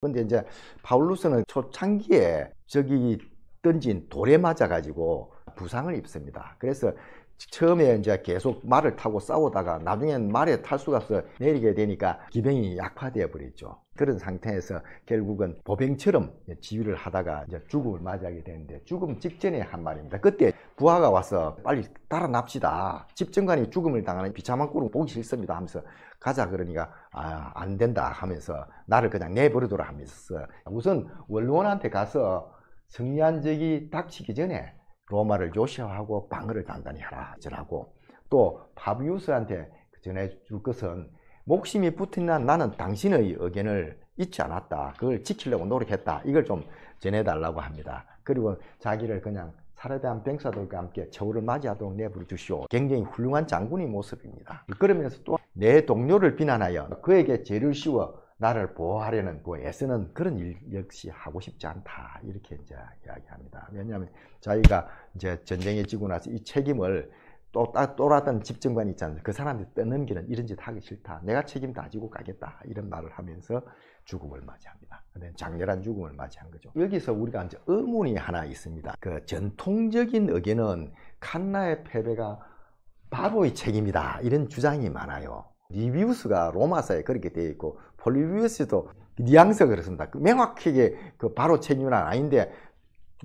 근데 이제 바울루스는 초창기에 저기 던진 돌에 맞아가지고 부상을 입습니다. 그래서 처음에 이제 계속 말을 타고 싸우다가 나중엔 말에 탈수가 없어 내리게 되니까 기병이 약화되어 버렸죠 그런 상태에서 결국은 보병처럼 지휘를 하다가 이제 죽음을 맞이하게 되는데 죽음 직전에 한 말입니다. 그때 부하가 와서 빨리 따라 납시다. 집정관이 죽음을 당하는 비참한 꼴을 보기 싫습니다 하면서 가자 그러니까 아, 안 된다 하면서 나를 그냥 내버려둬라 하면서 우선 원로원한테 가서 승리한 적이 닥치기 전에 로마를 요시하고 방어를 단단히 하라 하더라고또 파비우스한테 그 전해줄 것은 목심이 붙으나 나는 당신의 의견을 잊지 않았다 그걸 지키려고 노력했다 이걸 좀 전해달라고 합니다 그리고 자기를 그냥 살해대한 병사들과 함께 저울을 맞이하도록 내버려 주시오 굉장히 훌륭한 장군의 모습입니다 그러면서 또 내 동료를 비난하여 그에게 죄를 씌워 나를 보호하려는 그 애쓰는 그런 일 역시 하고 싶지 않다 이렇게 이제 이야기합니다. 왜냐하면 자기가 이제 전쟁에 지고 나서 이 책임을 또 또라던 집정관이 있잖아요. 그 사람한테 떠넘기는 이런 짓 하기 싫다. 내가 책임 다 지고 가겠다 이런 말을 하면서 죽음을 맞이합니다. 장렬한 죽음을 맞이한 거죠. 여기서 우리가 이제 의문이 하나 있습니다. 그 전통적인 의견은 칸나의 패배가 바보의 책임이다 이런 주장이 많아요. 리비우스가 로마사에 그렇게 되어 있고 폴리비우스도 뉘앙스가 그렇습니다. 명확하게 그 바로 책임은 아닌데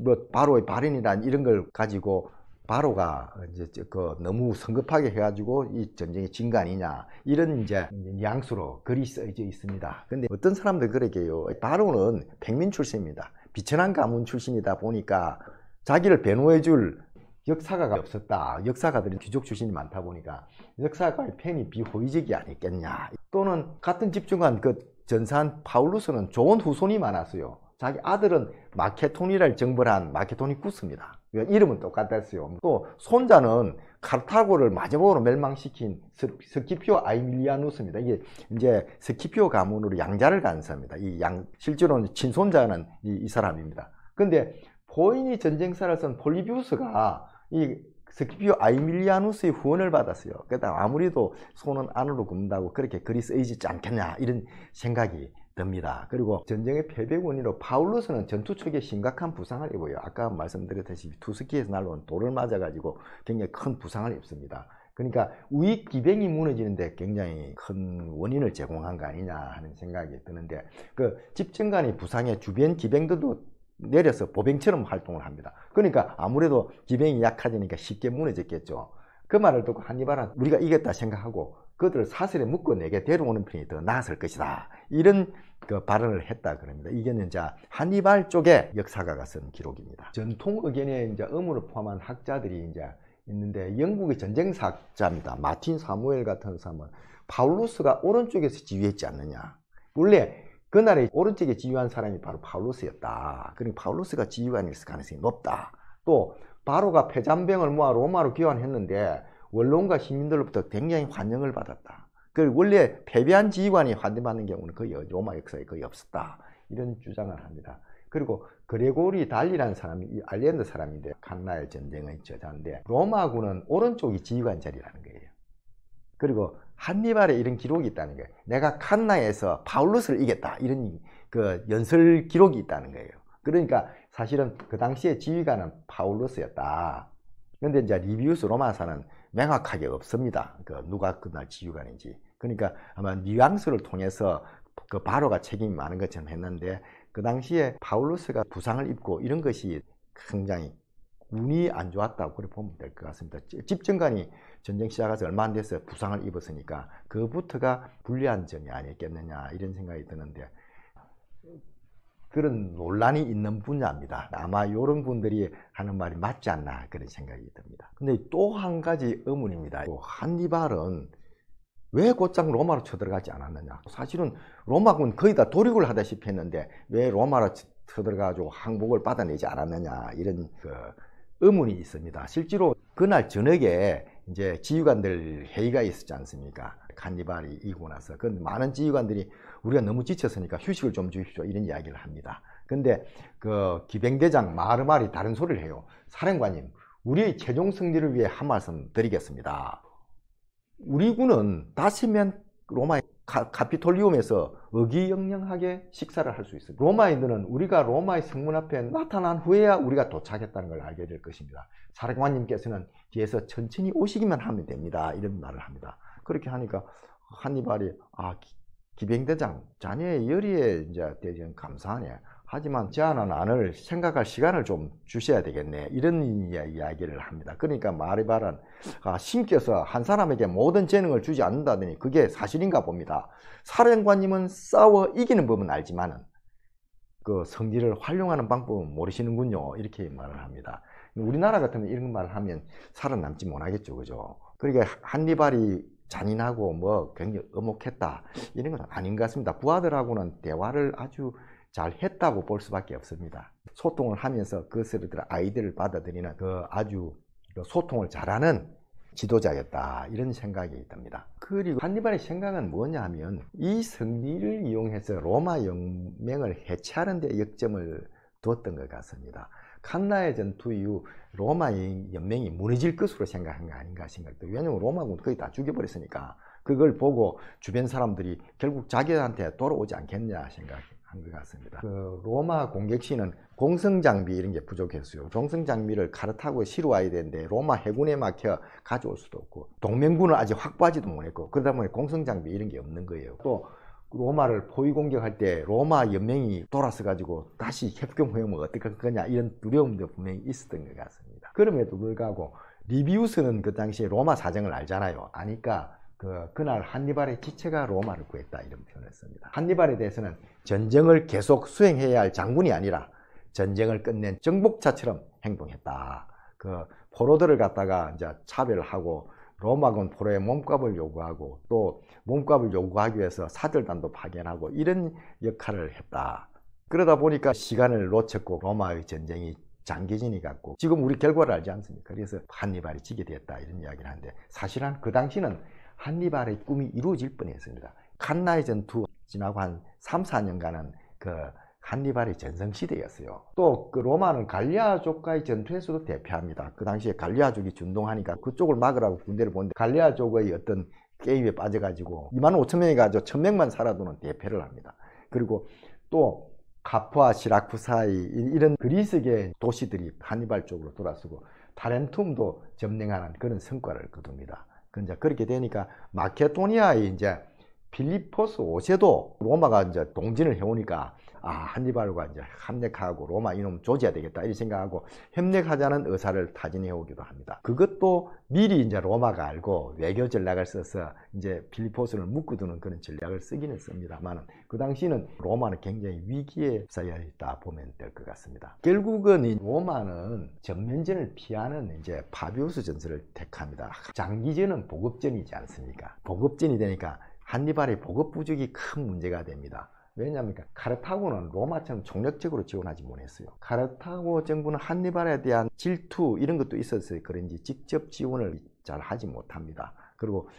뭐 바로의 발언이란 이런 걸 가지고 바로가 이제 그 너무 성급하게 해가지고 이전쟁의진거 아니냐 이런 이제 뉘앙스로 글이 써져 있습니다. 근데 어떤 사람들 그러게요 바로는 백민 출신입니다. 비천한 가문 출신이다 보니까 자기를 변호해줄 역사가가 없었다. 역사가들이 귀족 출신이 많다 보니까 역사가의 팬이 비호의적이 아니겠냐. 또는 같은 집중한 그전산한 파울루스는 좋은 후손이 많았어요. 자기 아들은 마케토니를 정벌한 마케토니쿠스입니다. 이름은 똑같았어요. 또 손자는 카르타고를 마지막으로 멸망시킨 스키피오 아이밀리아누스입니다. 이게 이제 스키피오 가문으로 양자를 간섭니다. 이 양, 실제로는 친손자는 이, 이 사람입니다. 근데 보인이 전쟁사를 쓴 폴리비우스가 이 스키피오 아이밀리아누스의 후원을 받았어요. 그다니 아무래도 손은 안으로 굽는다고 그렇게 글이 쓰이지 않겠냐 이런 생각이 듭니다. 그리고 전쟁의 패배원인으로 파울루스는 전투 초기에 심각한 부상을 입어요. 아까 말씀드렸듯이 투스키에서 날로온 돌을 맞아가지고 굉장히 큰 부상을 입습니다. 그러니까 우익 기병이 무너지는데 굉장히 큰 원인을 제공한 거 아니냐 하는 생각이 드는데 그 집정관이 부상에 주변 기병들도 내려서 보병처럼 활동을 합니다. 그러니까 아무래도 기병이 약하지니까 쉽게 무너졌겠죠. 그 말을 듣고 한니발은 우리가 이겼다 생각하고 그들을 사슬에 묶어 내게 데려오는 편이 더 나았을 것이다. 이런 그 발언을 했다 그럽니다. 이게는 자 한니발 쪽에 역사가가 쓴 기록입니다. 전통 의견에 이제 의무를 포함한 학자들이 이제 있는데 영국의 전쟁사학자입니다. 마틴 사무엘 같은 사람은 파울루스가 오른쪽에서 지휘했지 않느냐. 원래 그날에 오른쪽에 지휘한 사람이 바로 파울루스였다. 그러니 파울루스가 지휘관이었을 가능성이 높다. 또 바로가 폐잔병을 모아 로마로 귀환했는데 원론과 시민들로부터 굉장히 환영을 받았다. 그 원래 패배한 지휘관이 환영받는 경우는 거의 로마 역사에 거의 없었다. 이런 주장을 합니다. 그리고 그레고리 달리라는 사람이 알리엔드 사람인데 칸나의 전쟁의 저자인데 로마군은 오른쪽이 지휘관 자리라는 거예요. 그리고 한니발에 이런 기록이 있다는 거예요. 내가 칸나에서 파울루스를 이겼다 이런 그 연설 기록이 있다는 거예요. 그러니까 사실은 그 당시에 지휘관은 파울루스였다. 그런데 이제 리비우스 로마사는 명확하게 없습니다. 그 누가 그날 지휘관인지. 그러니까 아마 뉘앙스를 통해서 그 바로가 책임이 많은 것처럼 했는데 그 당시에 파울루스가 부상을 입고 이런 것이 굉장히 운이 안 좋았다고 그렇게 보면 될 것 같습니다. 집정관이 전쟁 시작해서 얼마 안 돼서 부상을 입었으니까 그부터가 불리한 점이 아니겠느냐 이런 생각이 드는데 그런 논란이 있는 분야입니다. 아마 이런 분들이 하는 말이 맞지 않나 그런 생각이 듭니다. 근데 또 한 가지 의문입니다. 한니발은 왜 곧장 로마로 쳐들어가지 않았느냐. 사실은 로마군 거의 다 도륙을 하다시피 했는데 왜 로마로 쳐들어가지고 항복을 받아내지 않았느냐 이런 그 의문이 있습니다. 실제로 그날 저녁에 이제 지휘관들 회의가 있었지 않습니까? 간니발이 이고 나서 그 많은 지휘관들이 우리가 너무 지쳤으니까 휴식을 좀 주십시오 이런 이야기를 합니다. 근데 그 기병대장 마르마리 다른 소리를 해요. 사령관님, 우리의 최종 승리를 위해 한 말씀 드리겠습니다. 우리 군은 다시면 로마 의 카피톨리움에서 의기영영하게 식사를 할 수 있습니다. 로마인들은 우리가 로마의 성문 앞에 나타난 후에야 우리가 도착했다는 걸 알게 될 것입니다. 사령관님께서는 뒤에서 천천히 오시기만 하면 됩니다. 이런 말을 합니다. 그렇게 하니까 한니발이 아 기, 기병대장 자녀의 열의에 이제 대전 감사하네. 하지만 제안한 안을 생각할 시간을 좀 주셔야 되겠네 이런 이야기를 합니다 그러니까 마리바란 아, 신께서 한 사람에게 모든 재능을 주지 않는다더니 그게 사실인가 봅니다 사령관님은 싸워 이기는 법은 알지만 그 성질을 활용하는 방법은 모르시는군요 이렇게 말을 합니다 우리나라 같으면 이런 말을 하면 살아남지 못하겠죠 그죠 그러니까 한니발이 잔인하고 뭐 굉장히 엄혹했다 이런 건 아닌 것 같습니다 부하들하고는 대화를 아주 잘 했다고 볼 수밖에 없습니다. 소통을 하면서 그것을 들 그 아이들을 받아들이는 그 아주 그 소통을 잘하는 지도자였다 이런 생각이 듭니다. 그리고 한니발의 생각은 뭐냐 면이 승리를 이용해서 로마 영맹을 해체하는 데 역점을 두었던 것 같습니다. 칸나의 전투 이후 로마 연맹이 무너질 것으로 생각한 거 아닌가 생각도 왜냐면 로마군 거의 다 죽여버렸으니까 그걸 보고 주변 사람들이 결국 자기한테 돌아오지 않겠냐 생각해 것 같습니다. 그 로마 공격시는 공성장비 이런 게 부족했어요. 공성장비를 갈아타고 실어 와야 되는데 로마 해군에 막혀 가져올 수도 없고 동맹군을 아직 확보하지도 못했고 그러다 보니 공성장비 이런 게 없는 거예요. 또 로마를 포위 공격할 때 로마 연맹이 돌아서 가지고 다시 협경회음을 어떻게 할 거냐 이런 두려움도 분명히 있었던 것 같습니다. 그럼에도 불구하고 리비우스는 그 당시에 로마 사정을 알잖아요. 아니까 그, 그날 한니발의 지체가 로마를 구했다 이런 표현을 씁니다. 한니발에 대해서는 전쟁을 계속 수행해야 할 장군이 아니라 전쟁을 끝낸 정복자처럼 행동했다. 그 포로들을 갖다가 이제 차별하고 로마군 포로의 몸값을 요구하고 또 몸값을 요구하기 위해서 사절단도 파견하고 이런 역할을 했다. 그러다 보니까 시간을 놓쳤고 로마의 전쟁이 장기진이 같고 지금 우리 결과를 알지 않습니까? 그래서 한니발이 지게 됐다 이런 이야기를 하는데 사실은 그 당시는 한니발의 꿈이 이루어질 뻔했습니다. 칸나의 전투 지나고 한 3, 4년간은 그 한니발의 전성시대였어요. 또 그 로마는 갈리아족과의 전투에서도 대패합니다. 그 당시에 갈리아족이 준동하니까 그쪽을 막으라고 군대를 보는데 갈리아족의 어떤 게임에 빠져가지고 2만 5천 명이 가지고 천 명만 살아도는 대패를 합니다. 그리고 또카푸아 시라쿠사이 이런 그리스계 도시들이 한니발 쪽으로 돌아서고 타렌툼도 점령하는 그런 성과를 거둡니다. 그 이제 그렇게 되니까 마케도니아의 이제 필리포스 5세도 로마가 이제 동진을 해오니까 아, 한니발과 이제 합력하고 로마 이놈 조져야 되겠다. 이렇게 생각하고 협력하자는 의사를 타진해 오기도 합니다. 그것도 미리 이제 로마가 알고 외교 전략을 써서 이제 필리포스를 묶어두는 그런 전략을 쓰기는 습니다만그 당시는 로마는 굉장히 위기에 쌓여 있다 보면 될 것 같습니다. 결국은 이 로마는 전면전을 피하는 이제 파비우스 전술을 택합니다. 장기전은 보급전이지 않습니까? 보급전이 되니까 한니발의 보급 부족이 큰 문제가 됩니다. 왜냐합니까? 그러니까 카르타고는 로마처럼 총력적으로 지원하지 못했어요. 카르타고 정부는 한니발에 대한 질투 이런 것도 있었어요. 그런지 직접 지원을 잘 하지 못합니다. 그리고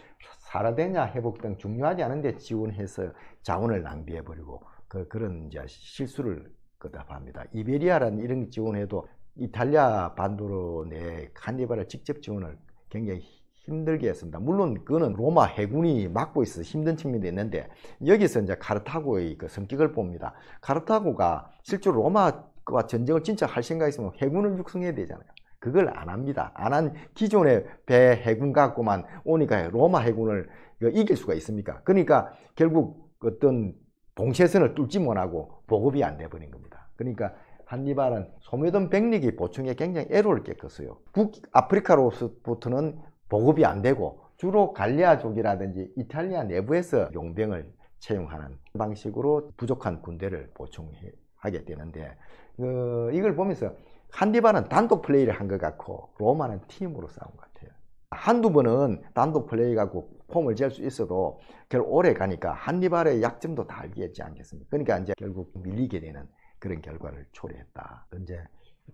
사라되냐 회복 등 중요하지 않은데 지원해서 자원을 낭비해버리고 그, 런 이제 실수를 거듭합니다. 이베리아라는 이런 지원해도 이탈리아 반도로 내 한니발을 직접 지원을 굉장히 힘들게 했습니다. 물론 그는 로마 해군이 막고 있어 힘든 측면도 있는데 여기서 이제 카르타고의 그 성격을 봅니다. 카르타고가 실제로 로마와 전쟁을 진짜 할 생각 이 있으면 해군을 육성해야 되잖아요. 그걸 안 합니다. 안 한 기존의 배 해군 갖고만 오니까 로마 해군을 그 이길 수가 있습니까? 그러니까 결국 어떤 봉쇄선을 뚫지 못하고 보급이 안 돼버린 겁니다. 그러니까 한니발은 소매던 백릭이 보충에 굉장히 애로를 겪었어요. 북아프리카로부터는 보급이 안 되고 주로 갈리아족이라든지 이탈리아 내부에서 용병을 채용하는 방식으로 부족한 군대를 보충하게 되는데 그 이걸 보면서 한디바는 단독 플레이를 한 것 같고 로마는 팀으로 싸운 것 같아요. 한두 번은 단독 플레이 갖고 폼을 지을 수 있어도 결국 오래 가니까 한니발의 약점도 다 알겠지 않겠습니까? 그러니까 이제 결국 밀리게 되는 그런 결과를 초래했다. 이제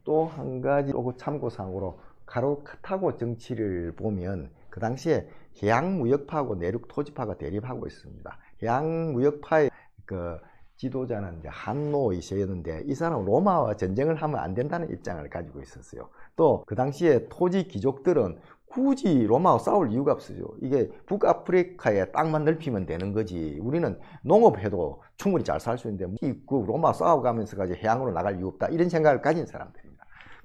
또 한 가지 참고상으로 카로타고 카 정치를 보면 그 당시에 해양무역파하고 내륙토지파가 대립하고 있습니다. 해양무역파의 그 지도자는 이제 한노이셰였는데이 사람은 로마와 전쟁을 하면 안 된다는 입장을 가지고 있었어요. 또 그 당시에 토지 귀족들은 굳이 로마와 싸울 이유가 없어요. 이게 북아프리카에 땅만 넓히면 되는 거지. 우리는 농업해도 충분히 잘 살 수 있는데 뭐 있고 그 로마 싸워가면서까지 해양으로 나갈 이유 없다. 이런 생각을 가진 사람들입니다.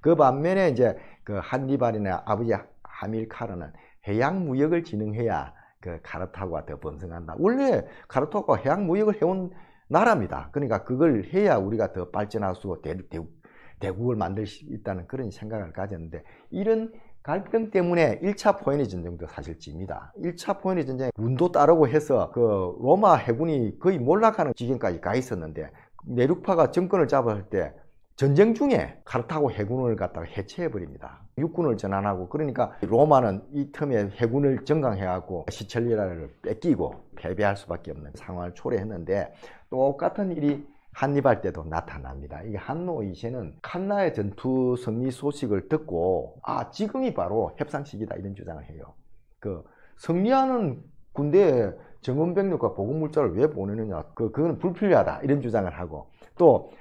그 반면에 이제 그 한니발이나 아버지 하밀카르는 해양 무역을 진흥해야 그 카르타고가 더 번성한다. 원래 카르타고가 해양 무역을 해온 나라입니다. 그러니까 그걸 해야 우리가 더 발전할 수 있고 대국, 대국을 만들 수 있다는 그런 생각을 가졌는데 이런 갈등 때문에 1차 포에니 전쟁도 사실 집니다. 1차 포에니 전쟁 운도 따르고 해서 그 로마 해군이 거의 몰락하는 지경까지 가 있었는데 내륙파가 정권을 잡을 때 전쟁 중에 카르타고 해군을 갖다가 해체해 버립니다. 육군을 전환하고 그러니까 로마는 이 틈에 해군을 전강해갖고 시첼리라를 뺏기고 패배할 수밖에 없는 상황을 초래했는데 똑같은 일이 한입할 때도 나타납니다. 이 한노 이신은 칸나의 전투 승리 소식을 듣고 아 지금이 바로 협상 시기다 이런 주장을 해요. 그 승리하는 군대에 정원병력과 보급물자를 왜 보내느냐 그, 그건 불필요하다 이런 주장을 하고 또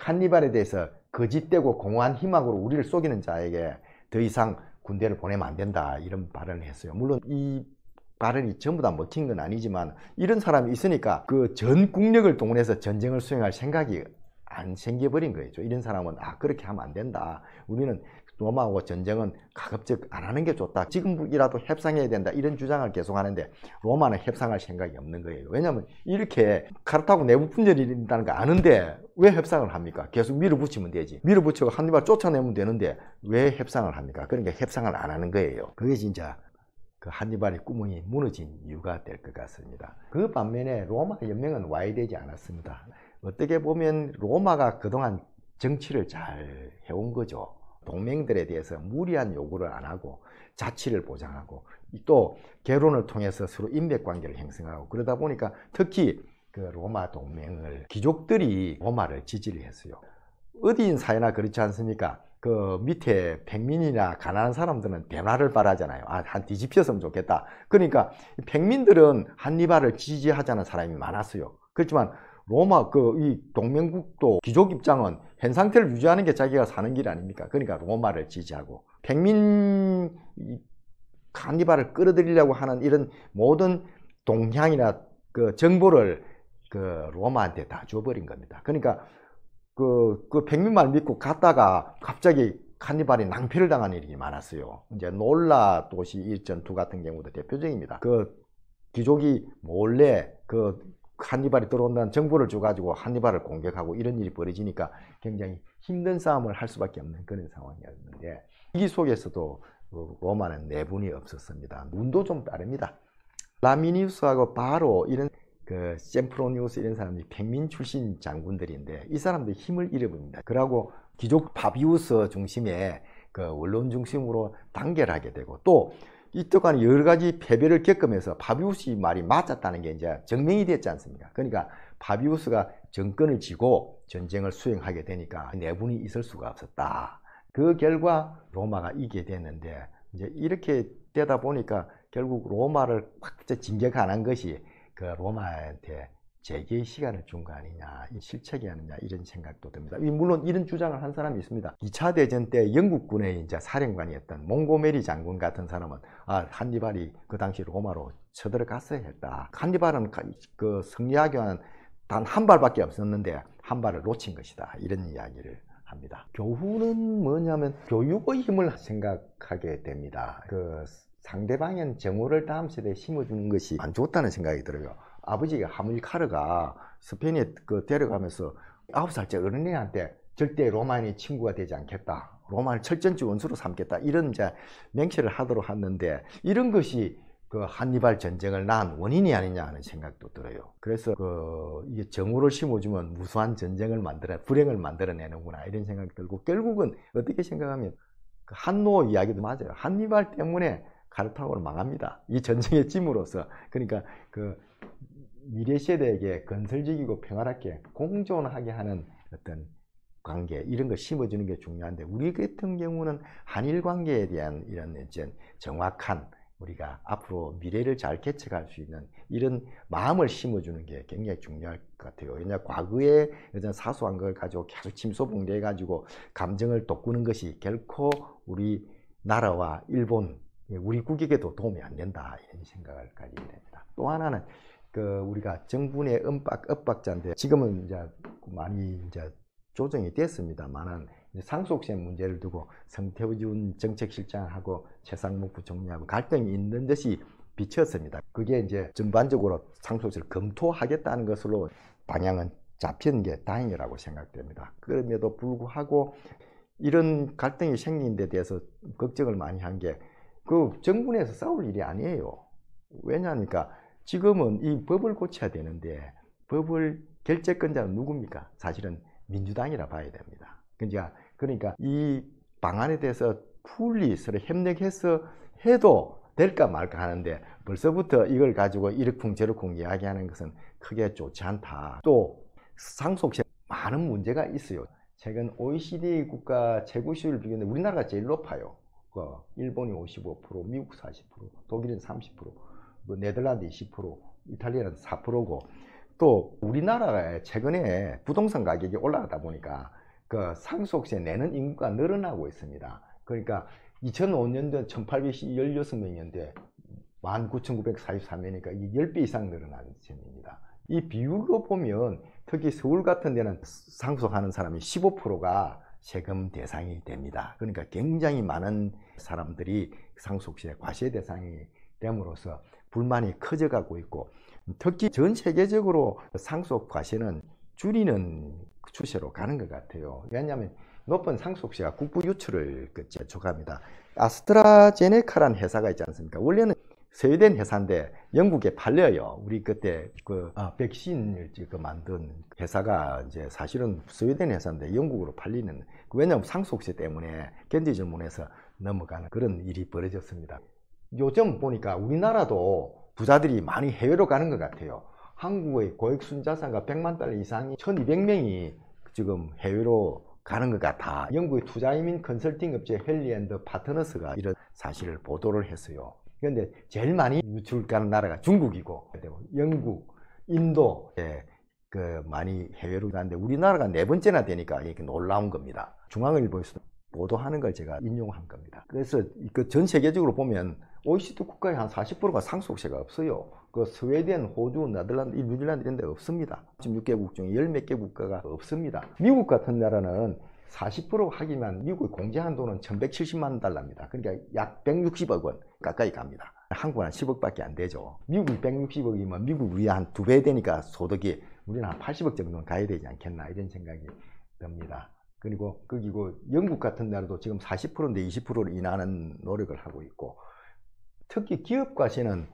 칸니발에 대해서 거짓되고 공허한 희망으로 우리를 속이는 자에게 더 이상 군대를 보내면 안 된다 이런 발언을 했어요. 물론 이 발언이 전부 다 먹힌 건 아니지만 이런 사람이 있으니까 그 전 국력을 동원해서 전쟁을 수행할 생각이 안 생겨버린 거죠. 이런 사람은 아 그렇게 하면 안 된다. 우리는 로마하고 전쟁은 가급적 안 하는 게 좋다. 지금이라도 협상해야 된다. 이런 주장을 계속 하는데 로마는 협상할 생각이 없는 거예요. 왜냐하면 이렇게 카르타고 내부 분열이 일어난다는 거 아는데 왜 협상을 합니까? 계속 밀어붙이면 되지. 밀어붙이고 한니발 쫓아내면 되는데 왜 협상을 합니까? 그러니까 협상을 안 하는 거예요. 그게 진짜 그한입발의 구멍이 무너진 이유가 될 것 같습니다. 그 반면에 로마 연맹은 와해되지 않았습니다. 어떻게 보면 로마가 그동안 정치를 잘 해온 거죠. 동맹들에 대해서 무리한 요구를 안 하고 자치를 보장하고 또 개론을 통해서 서로 인맥관계를 형성하고 그러다 보니까 특히 그 로마 동맹을 귀족들이 로마를 지지를 했어요. 어디인 사회나 그렇지 않습니까? 그 밑에 백민이나 가난한 사람들은 변화를 바라잖아요. 아, 한 뒤집혔으면 좋겠다. 그러니까 백민들은 한니발을 지지하자는 사람이 많았어요. 그렇지만 로마 그 이 동맹국도 귀족 입장은 현 상태를 유지하는 게 자기가 사는 길 아닙니까? 그러니까 로마를 지지하고 백민 카니발을 끌어들이려고 하는 이런 모든 동향이나 그 정보를 그 로마한테 다 줘버린 겁니다. 그러니까 그, 그 백민만 믿고 갔다가 갑자기 카니발이 낭패를 당한 일이 많았어요. 이제 놀라 도시 일전투 같은 경우도 대표적입니다. 그 귀족이 몰래 그 한니발이 들어온다는 정보를 줘가지고 한니발을 공격하고 이런 일이 벌어지니까 굉장히 힘든 싸움을 할 수밖에 없는 그런 상황이었는데 이 속에서도 로마는 내분이 없었습니다. 눈도 좀 다릅니다. 라미니우스하고 바로 이런 그 샘프로니우스 이런 사람들이 백민 출신 장군들인데 이 사람들이 힘을 잃어버립니다. 그러고 기족 바비우스 중심의 그 원론 중심으로 단결하게 되고 또 이동안 여러 가지 패배를 겪으면서 바비우스 의 말이 맞았다는 게 이제 증명이 됐지 않습니까? 그러니까 바비우스가 정권을 쥐고 전쟁을 수행하게 되니까 내분이 있을 수가 없었다. 그 결과 로마가 이기게 됐는데 이제 이렇게 되다 보니까 결국 로마를 확 진격 하는 것이 그 로마한테 재기의 시간을 준 거 아니냐, 실책이 아니냐 이런 생각도 듭니다. 물론 이런 주장을 한 사람이 있습니다. 2차 대전 때 영국군의 이제 사령관이었던 몽고메리 장군 같은 사람은 아 한니발이 그 당시 로마로 쳐들어갔어야 했다. 한니발은 그 승리하기 와는단 한 발밖에 없었는데 한 발을 놓친 것이다. 이런 이야기를 합니다. 교훈은 뭐냐면 교육의 힘을 생각하게 됩니다. 그 상대방의 정오를 다음 세대에 심어주는 것이 안 좋다는 생각이 들어요. 아버지가 하물카르가 스페인에 그 데려가면서 아홉 살째 어른이한테 절대 로마인의 친구가 되지 않겠다. 로마를 철전주 원수로 삼겠다. 이런 이제 맹세를 하도록 하는데 이런 것이 그 한니발 전쟁을 낳은 원인이 아니냐 하는 생각도 들어요. 그래서 그 이게 정우를 심어주면 무수한 전쟁을 만들어 불행을 만들어내는구나 이런 생각이 들고 결국은 어떻게 생각하면 그 한노 이야기도 맞아요. 한니발 때문에 카르타고를 망합니다. 이 전쟁의 짐으로서 그러니까 그 미래 세대에게 건설적이고 평화롭게 공존하게 하는 어떤 관계 이런 걸 심어주는 게 중요한데 우리 같은 경우는 한일 관계에 대한 이런 이제 정확한 우리가 앞으로 미래를 잘 개척할 수 있는 이런 마음을 심어주는 게 굉장히 중요할 것 같아요. 왜냐 과거에 어떤 사소한 걸 가지고 계속 침소봉대해 가지고 감정을 돋구는 것이 결코 우리 나라와 일본 우리 국익에도 도움이 안 된다 이런 생각을 가지게 됩니다. 또 하나는 그 우리가 정부의 음박 엇박자인데 지금은 이제 많이 이제 조정이 됐습니다만은 상속세 문제를 두고 성태우준 정책실장하고 최상목 부총리하고 갈등이 있는 듯이 비쳤습니다. 그게 이제 전반적으로 상속세를 검토하겠다는 것으로 방향은 잡힌 게 다행이라고 생각됩니다. 그럼에도 불구하고 이런 갈등이 생긴 데 대해서 걱정을 많이 한 게 그 정부에서 싸울 일이 아니에요. 왜냐하니까 지금은 이 법을 고쳐야 되는데 법을 결재권자는 누굽니까? 사실은 민주당이라 봐야 됩니다. 그러니까, 그러니까 이 방안에 대해서 풀리 서로 협력해서 해도 될까 말까 하는데 벌써부터 이걸 가지고 이렇쿵 저렇쿵 이야기하는 것은 크게 좋지 않다. 또 상속세 많은 문제가 있어요. 최근 OECD 국가 최고 시율 비교는 우리나라가 제일 높아요. 그 일본이 55%, 미국 40%, 독일은 30%. 뭐 네덜란드 20%, 이탈리아는 4%고 또 우리나라가 최근에 부동산 가격이 올라가다 보니까 그 상속세 내는 인구가 늘어나고 있습니다. 그러니까 2005년도 1816명이었는데 19,943명이니까 10배 이상 늘어난 셈입니다. 이 비율로 보면 특히 서울 같은 데는 상속하는 사람이 15%가 세금 대상이 됩니다. 그러니까 굉장히 많은 사람들이 상속세 과세 대상이 됨으로써 불만이 커져가고 있고 특히 전 세계적으로 상속 과세는 줄이는 추세로 가는 것 같아요. 왜냐하면 높은 상속세가 국부 유출을 제촉합니다. 아스트라제네카라는 회사가 있지 않습니까? 원래는 세외된 회사인데 영국에 팔려요. 우리 그때 그 아, 백신을 지금 만든 회사가 이제 사실은 스웨덴 회사인데 영국으로 팔리는 왜냐하면 상속세 때문에 견디지 못해서 넘어가는 그런 일이 벌어졌습니다. 요즘 보니까 우리나라도 부자들이 많이 해외로 가는 것 같아요. 한국의 고액 순자산가 100만 달러 이상이 1200명이 지금 해외로 가는 것 같아. 영국의 투자이민 컨설팅 업체 헬리앤드 파트너스가 이런 사실을 보도를 했어요. 그런데 제일 많이 유출 가는 나라가 중국이고 영국, 인도 예, 그 많이 해외로 가는데 우리나라가 네 번째나 되니까 이게 놀라운 겁니다. 중앙일보에서 보도하는 걸 제가 인용한 겁니다. 그래서 그전 세계적으로 보면 OECD 국가의 한 40%가 상속세가 없어요. 그 스웨덴, 호주, 네덜란드, 뉴질랜드 이런 데가 없습니다. 지금 6개국 중에 열몇개 국가가 없습니다. 미국 같은 나라는 40% 하기만 미국의 공제 한도는 1170만 달러입니다. 그러니까 약 160억 원 가까이 갑니다. 한국은 한 10억밖에 안 되죠. 미국이 160억이면 미국 우리 한두 배 되니까 소득이 우리는 한 80억 정도는 가야 되지 않겠나 이런 생각이 듭니다. 그리고 거기고 영국 같은 나라도 지금 40%인데 20%를 인하는 노력을 하고 있고 특히 기업과시는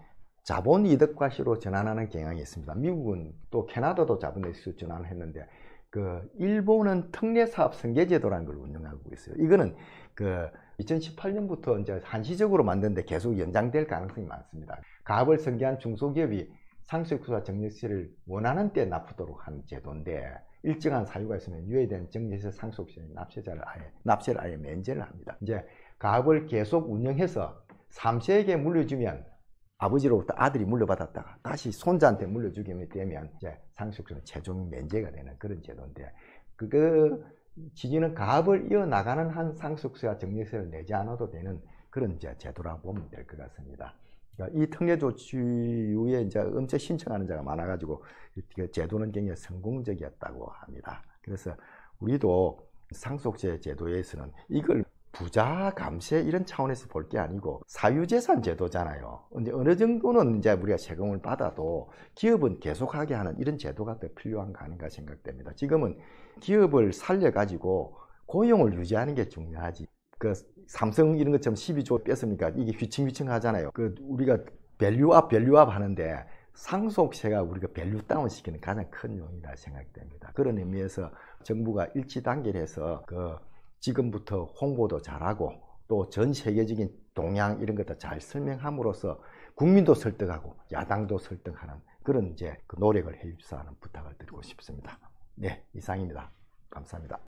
자본 이득과시로 전환하는 경향이 있습니다. 미국은 또 캐나다도 자본 이득으로 전환했는데 그 일본은 특례사업 승계제도라는 걸 운영하고 있어요. 이거는 그 2018년부터 이제 한시적으로 만드는데 계속 연장될 가능성이 많습니다. 가업을 승계한 중소기업이 상속유사 정리세를 원하는 때 납부도록 한 제도인데 일정한 사유가 있으면 유에 된 정리세 상속세 납세자를 아예 납세를 아예 면제를 합니다. 이제 가업을 계속 운영해서 삼세에게 물려주면 아버지로부터 아들이 물려받았다가 다시 손자한테 물려주게 되면 이제 상속세 최종 면제가 되는 그런 제도인데 그거 지지는 가업을 이어나가는 한 상속세와 정리세를 내지 않아도 되는 그런 이제 제도라고 보면 될 것 같습니다. 그러니까 이 특례조치 이후에 이제 음체 신청하는 자가 많아가지고 제도는 굉장히 성공적이었다고 합니다. 그래서 우리도 상속세 제도에서는 이걸 부자 감세 이런 차원에서 볼 게 아니고 사유재산 제도잖아요. 근데 어느 정도는 이제 우리가 세금을 받아도 기업은 계속하게 하는 이런 제도가 더 필요한 거 아닌가 생각됩니다. 지금은 기업을 살려가지고 고용을 유지하는 게 중요하지. 그 삼성 이런 것처럼 12조 뺐습니까? 이게 휘청휘청 하잖아요. 그 우리가 밸류업 밸류업 하는데 상속세가 우리가 밸류 다운 시키는 가장 큰 요인이라 생각됩니다. 그런 의미에서 정부가 일치 단계해서 그 지금부터 홍보도 잘하고 또 전 세계적인 동향 이런 것도 잘 설명함으로써 국민도 설득하고 야당도 설득하는 그런 이제 그 노력을 해입사하는 부탁을 드리고 싶습니다. 네, 이상입니다. 감사합니다.